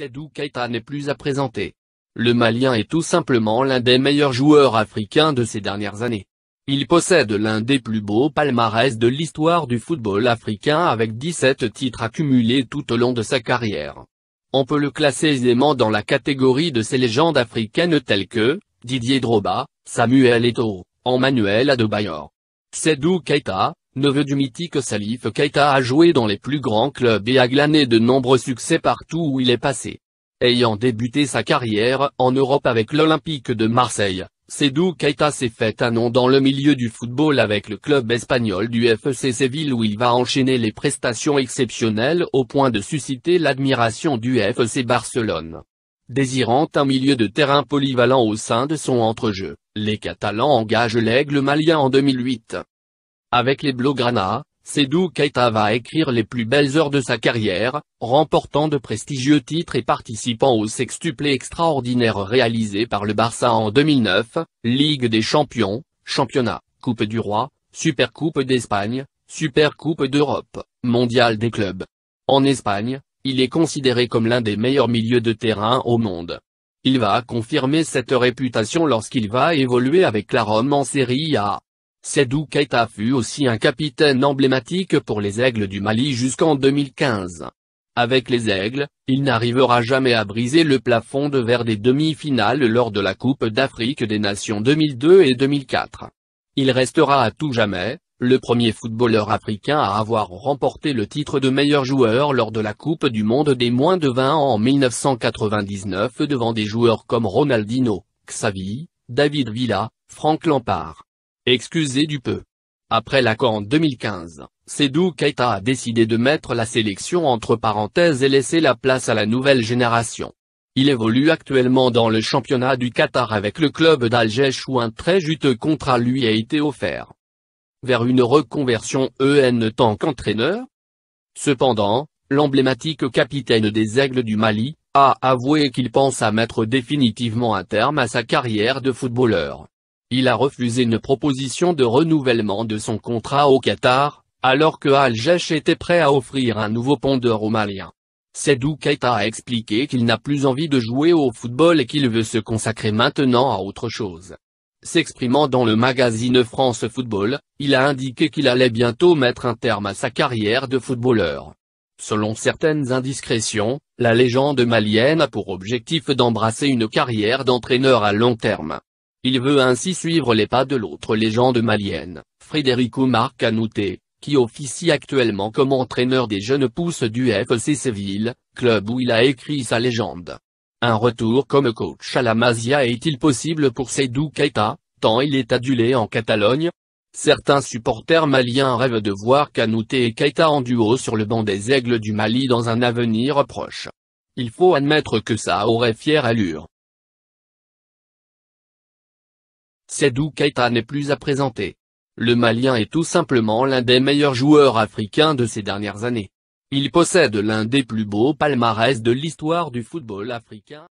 Sedou Keita n'est plus à présenter. Le Malien est tout simplement l'un des meilleurs joueurs africains de ces dernières années. Il possède l'un des plus beaux palmarès de l'histoire du football africain avec 17 titres accumulés tout au long de sa carrière. On peut le classer aisément dans la catégorie de ces légendes africaines telles que, Didier Droba, Samuel Eto'o, Emmanuel Adebayor. Sedou Keita, Neveu du mythique Salif Keita a joué dans les plus grands clubs et a glané de nombreux succès partout où il est passé. Ayant débuté sa carrière en Europe avec l'Olympique de Marseille, Sedou Keita s'est fait un nom dans le milieu du football avec le club espagnol du FC Séville où il va enchaîner les prestations exceptionnelles au point de susciter l'admiration du FC Barcelone. Désirant un milieu de terrain polyvalent au sein de son entrejeu, les Catalans engagent l'aigle malien en 2008. Avec les Blaugrana, Sedou Keita va écrire les plus belles heures de sa carrière, remportant de prestigieux titres et participant au sextuplé extraordinaire réalisé par le Barça en 2009, Ligue des Champions, Championnat, Coupe du Roi, Supercoupe d'Espagne, Supercoupe d'Europe, Mondial des clubs. En Espagne, il est considéré comme l'un des meilleurs milieux de terrain au monde. Il va confirmer cette réputation lorsqu'il va évoluer avec la Rome en Série A. Sedou Keita fut aussi un capitaine emblématique pour les Aigles du Mali jusqu'en 2015. Avec les Aigles, il n'arrivera jamais à briser le plafond de verre des demi-finales lors de la Coupe d'Afrique des Nations 2002 et 2004. Il restera à tout jamais, le premier footballeur africain à avoir remporté le titre de meilleur joueur lors de la Coupe du Monde des moins de 20 ans en 1999 devant des joueurs comme Ronaldinho, Xavi, David Villa, Franck Lampard, Excusez du peu. Après l'accord en 2015, Sedou Keita a décidé de mettre la sélection entre parenthèses et laisser la place à la nouvelle génération. Il évolue actuellement dans le championnat du Qatar avec le club d'Algèche où un très juteux contrat lui a été offert. Vers une reconversion EN tant qu'entraîneur Cependant, l'emblématique capitaine des Aigles du Mali, a avoué qu'il pense à mettre définitivement un terme à sa carrière de footballeur. Il a refusé une proposition de renouvellement de son contrat au Qatar, alors que Al était prêt à offrir un nouveau pondeur au Maliens. Sedou Keita a expliqué qu'il n'a plus envie de jouer au football et qu'il veut se consacrer maintenant à autre chose. S'exprimant dans le magazine France Football, il a indiqué qu'il allait bientôt mettre un terme à sa carrière de footballeur. Selon certaines indiscrétions, la légende malienne a pour objectif d'embrasser une carrière d'entraîneur à long terme. Il veut ainsi suivre les pas de l'autre légende malienne, Marc canouté qui officie actuellement comme entraîneur des jeunes pousses du FC Séville, club où il a écrit sa légende. Un retour comme coach à la Masia est-il possible pour Seydou Keita, tant il est adulé en Catalogne Certains supporters maliens rêvent de voir Kanouté et Keita en duo sur le banc des aigles du Mali dans un avenir proche. Il faut admettre que ça aurait fière allure. Sedou Keita n'est plus à présenter. Le Malien est tout simplement l'un des meilleurs joueurs africains de ces dernières années. Il possède l'un des plus beaux palmarès de l'histoire du football africain.